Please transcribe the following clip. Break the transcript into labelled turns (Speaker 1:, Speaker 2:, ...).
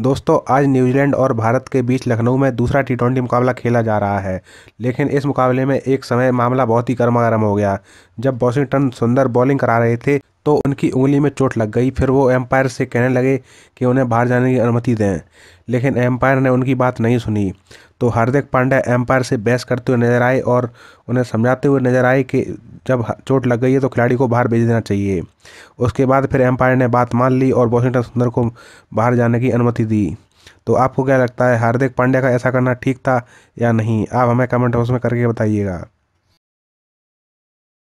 Speaker 1: दोस्तों आज न्यूजीलैंड और भारत के बीच लखनऊ में दूसरा टी ट्वेंटी मुकाबला खेला जा रहा है लेकिन इस मुकाबले में एक समय मामला बहुत ही गर्मा हो गया जब वॉशिंगटन सुंदर बॉलिंग करा रहे थे तो उनकी उंगली में चोट लग गई फिर वो एम्पायर से कहने लगे कि उन्हें बाहर जाने की अनुमति दें लेकिन एम्पायर ने उनकी बात नहीं सुनी तो हार्दिक पांड्या एम्पायर से बहस करते हुए नजर आए और उन्हें समझाते हुए नजर आए कि जब चोट लग गई है तो खिलाड़ी को बाहर भेज देना चाहिए उसके बाद फिर एम्पायर ने बात मान ली और वॉशिंगटन सुंदर को बाहर जाने की अनुमति दी तो आपको क्या लगता है हार्दिक पांड्या का ऐसा करना ठीक था या नहीं आप हमें कमेंट बॉक्स में करके बताइएगा